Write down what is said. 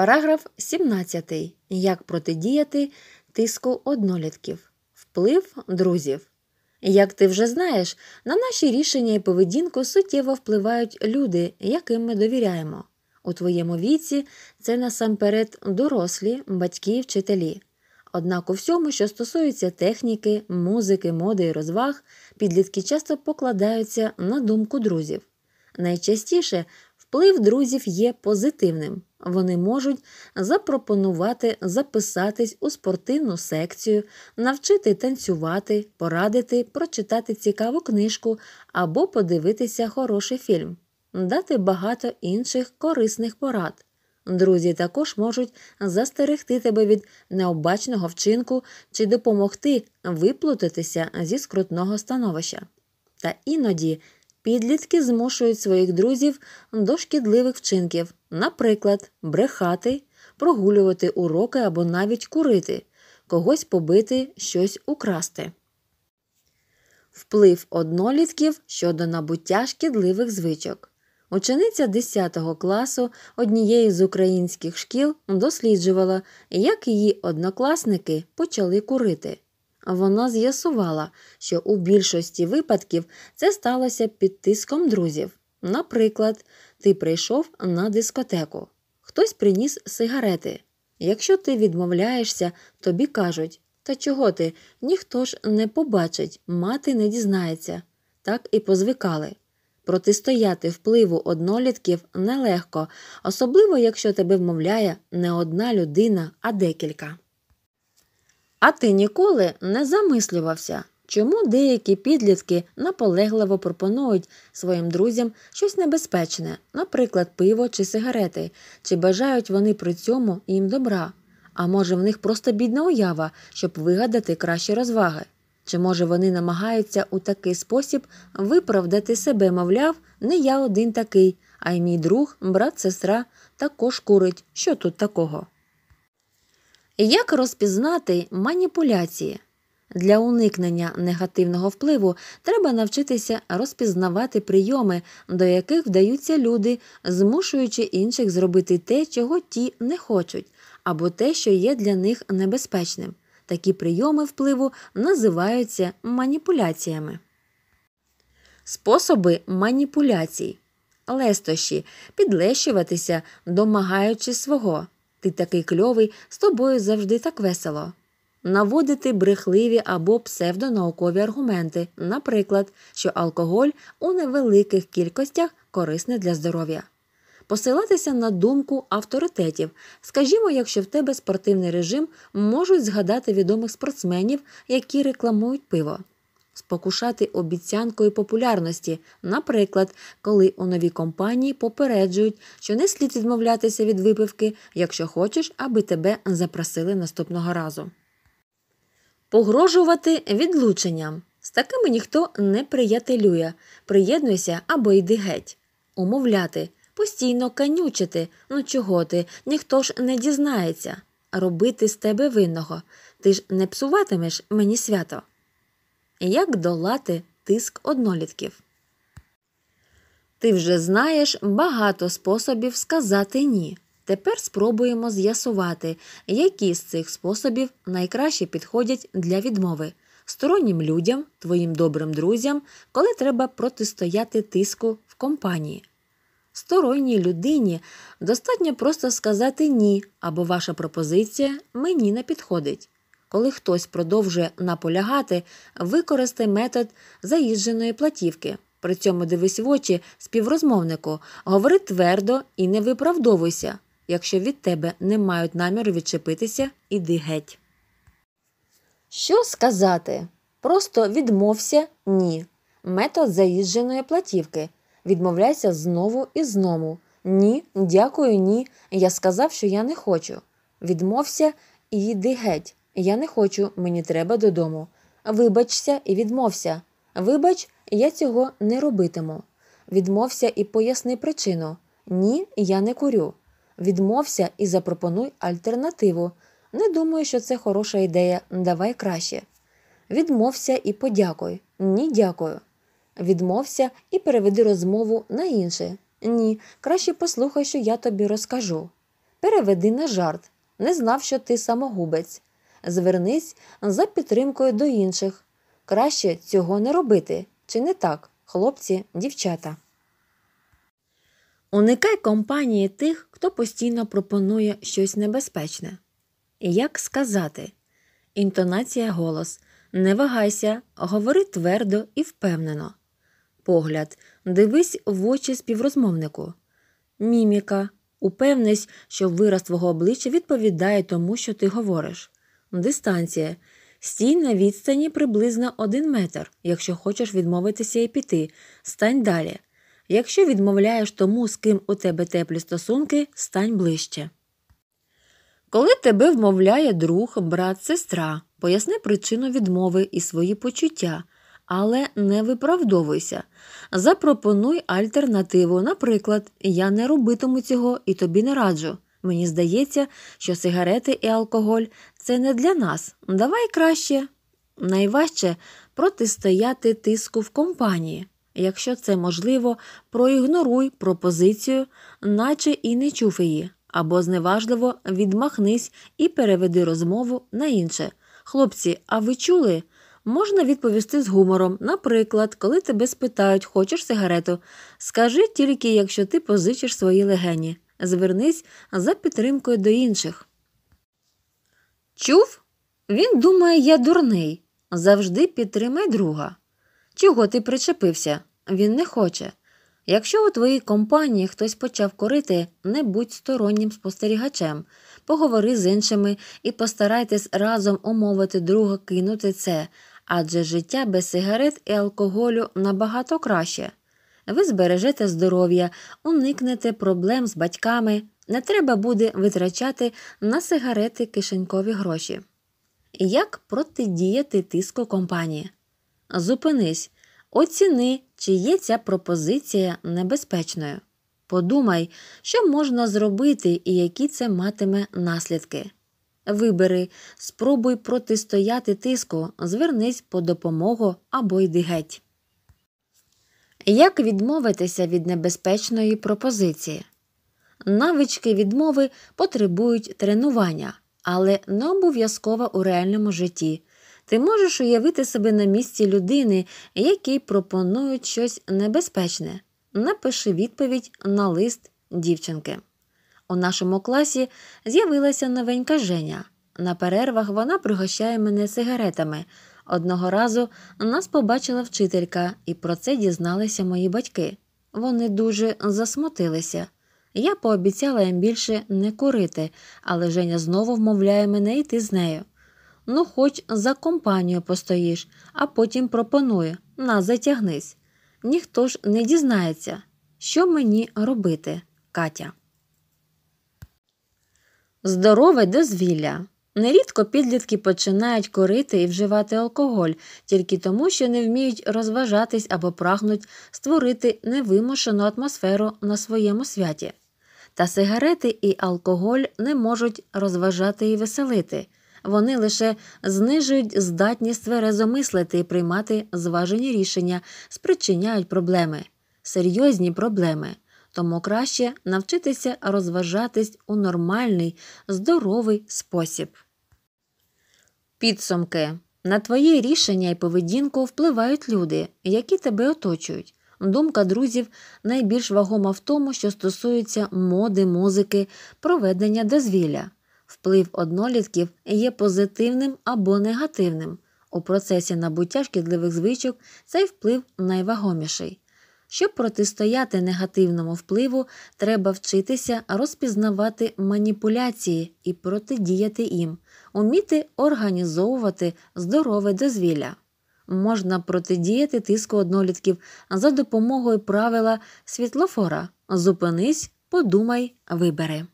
Параграф 17. Як протидіяти тиску однолітків, вплив друзів. Як ти вже знаєш, на наші рішення і поведінку суттєво впливають люди, яким ми довіряємо. У твоєму віці це насамперед дорослі, батьки і вчителі. Однак у всьому, що стосується техніки, музики, моди і розваг, підлітки часто покладаються на думку друзів. Найчастіше Вплив друзів є позитивним. Вони можуть запропонувати записатись у спортивну секцію, навчити танцювати, порадити, прочитати цікаву книжку або подивитися хороший фільм, дати багато інших корисних порад. Друзі також можуть застерегти тебе від необачного вчинку чи допомогти виплутатися зі скрутного становища. Та іноді Підлітки змушують своїх друзів до шкідливих вчинків, наприклад, брехати, прогулювати уроки або навіть курити, когось побити, щось украсти. Вплив однолітків щодо набуття шкідливих звичок. Учениця 10 класу однієї з українських шкіл досліджувала, як її однокласники почали курити. Вона з'ясувала, що у більшості випадків це сталося під тиском друзів. Наприклад, ти прийшов на дискотеку, хтось приніс сигарети. Якщо ти відмовляєшся, тобі кажуть та чого ти? Ніхто ж не побачить, мати не дізнається. Так і позвикали. Протистояти впливу однолітків нелегко, особливо якщо тебе вмовляє не одна людина, а декілька. А ти ніколи не замислювався, чому деякі підлітки наполегливо пропонують своїм друзям щось небезпечне, наприклад, пиво чи сигарети, чи бажають вони при цьому їм добра. А може в них просто бідна уява, щоб вигадати кращі розваги? Чи може вони намагаються у такий спосіб виправдати себе, мовляв, не я один такий, а й мій друг, брат, сестра також курить. Що тут такого? Як розпізнати маніпуляції? Для уникнення негативного впливу треба навчитися розпізнавати прийоми, до яких вдаються люди, змушуючи інших зробити те, чого ті не хочуть, або те, що є для них небезпечним. Такі прийоми впливу називаються маніпуляціями. Способи маніпуляцій лестощі, підлещуватися, домагаючи свого. Ти такий кльовий, з тобою завжди так весело. Наводити брехливі або псевдонаукові аргументи, наприклад, що алкоголь у невеликих кількостях корисний для здоров'я. Посилатися на думку авторитетів, скажімо, якщо в тебе спортивний режим можуть згадати відомих спортсменів, які рекламують пиво спокушати обіцянкою популярності, наприклад, коли у новій компанії попереджують, що не слід відмовлятися від випивки, якщо хочеш, аби тебе запросили наступного разу. Погрожувати відлученням. З такими ніхто не приятелює. Приєднуйся або йди геть. Умовляти, постійно канючити, ну чого ти, ніхто ж не дізнається. Робити з тебе винного. Ти ж не псуватимеш мені свято. Як долати тиск однолітків? Ти вже знаєш багато способів сказати ні. Тепер спробуємо з'ясувати, які з цих способів найкраще підходять для відмови стороннім людям, твоїм добрим друзям, коли треба протистояти тиску в компанії. Сторонній людині достатньо просто сказати ні або ваша пропозиція мені не підходить коли хтось продовжує наполягати, використай метод заїждженої платівки. При цьому дивись в очі співрозмовнику, говори твердо і не виправдовуйся. Якщо від тебе не мають наміру відчепитися, іди геть. Що сказати? Просто відмовся ні. Метод заїждженої платівки. Відмовляйся знову і знову. Ні, дякую, ні. Я сказав, що я не хочу. Відмовся і йди геть. Я не хочу, мені треба додому. Вибачся і відмовся. Вибач, я цього не робитиму. Відмовся і поясни причину ні, я не курю. Відмовся і запропонуй альтернативу. Не думаю, що це хороша ідея, давай краще. Відмовся і подякуй. Ні, дякую. Відмовся і переведи розмову на інше. Ні, краще послухай, що я тобі розкажу. Переведи на жарт. Не знав, що ти самогубець звернись за підтримкою до інших. Краще цього не робити, чи не так, хлопці, дівчата. Уникай компанії тих, хто постійно пропонує щось небезпечне. Як сказати інтонація голос. Не вагайся, говори твердо і впевнено. Погляд. Дивись в очі співрозмовнику. Міміка. Упевнись, що вираз твого обличчя відповідає тому, що ти говориш. Дистанція. Стій на відстані приблизно один метр. Якщо хочеш відмовитися і піти, стань далі. Якщо відмовляєш тому, з ким у тебе теплі стосунки, стань ближче. Коли тебе вмовляє друг, брат, сестра, поясни причину відмови і свої почуття, але не виправдовуйся. Запропонуй альтернативу. Наприклад, я не робитиму цього і тобі не раджу. Мені здається, що сигарети і алкоголь це не для нас. Давай краще. Найважче протистояти тиску в компанії. Якщо це можливо, проігноруй пропозицію, наче і не чув її, або зневажливо відмахнись і переведи розмову на інше. Хлопці, а ви чули? Можна відповісти з гумором. Наприклад, коли тебе спитають, хочеш сигарету, скажи тільки, якщо ти позичиш свої легені. Звернись за підтримкою до інших. Чув? Він думає, я дурний. Завжди підтримай друга. Чого ти причепився? Він не хоче. Якщо у твоїй компанії хтось почав корити, не будь стороннім спостерігачем, поговори з іншими і постарайтесь разом умовити друга кинути це, адже життя без сигарет і алкоголю набагато краще. Ви збережете здоров'я, уникнете проблем з батьками, не треба буде витрачати на сигарети кишенькові гроші. Як протидіяти тиску компанії? Зупинись, оціни, чи є ця пропозиція небезпечною. Подумай, що можна зробити і які це матиме наслідки. Вибери, спробуй протистояти тиску, звернись по допомогу або йди геть. Як відмовитися від небезпечної пропозиції? навички відмови потребують тренування, але не обов'язково у реальному житті. Ти можеш уявити себе на місці людини, якій пропонують щось небезпечне. Напиши відповідь на лист дівчинки. У нашому класі з'явилася новенька Женя. На перервах вона пригощає мене сигаретами. Одного разу нас побачила вчителька, і про це дізналися мої батьки. Вони дуже засмутилися. Я пообіцяла їм більше не курити, але Женя знову вмовляє мене йти з нею. Ну, хоч за компанію постоїш, а потім пропонує на затягнись. Ніхто ж не дізнається, що мені робити, Катя. Здорове дозвілля. Нерідко підлітки починають корити і вживати алкоголь тільки тому, що не вміють розважатись або прагнуть створити невимушену атмосферу на своєму святі. Та сигарети і алкоголь не можуть розважати і веселити, вони лише знижують здатність тверезо мислити і приймати зважені рішення, спричиняють проблеми, серйозні проблеми тому краще навчитися розважатись у нормальний, здоровий спосіб. Підсумки на твої рішення і поведінку впливають люди, які тебе оточують. Думка друзів найбільш вагома в тому, що стосується моди, музики, проведення дозвілля. Вплив однолітків є позитивним або негативним. У процесі набуття шкідливих звичок цей вплив найвагоміший. Щоб протистояти негативному впливу, треба вчитися розпізнавати маніпуляції і протидіяти їм, уміти організовувати здорове дозвілля. Можна протидіяти тиску однолітків за допомогою правила світлофора. Зупинись, подумай, вибери.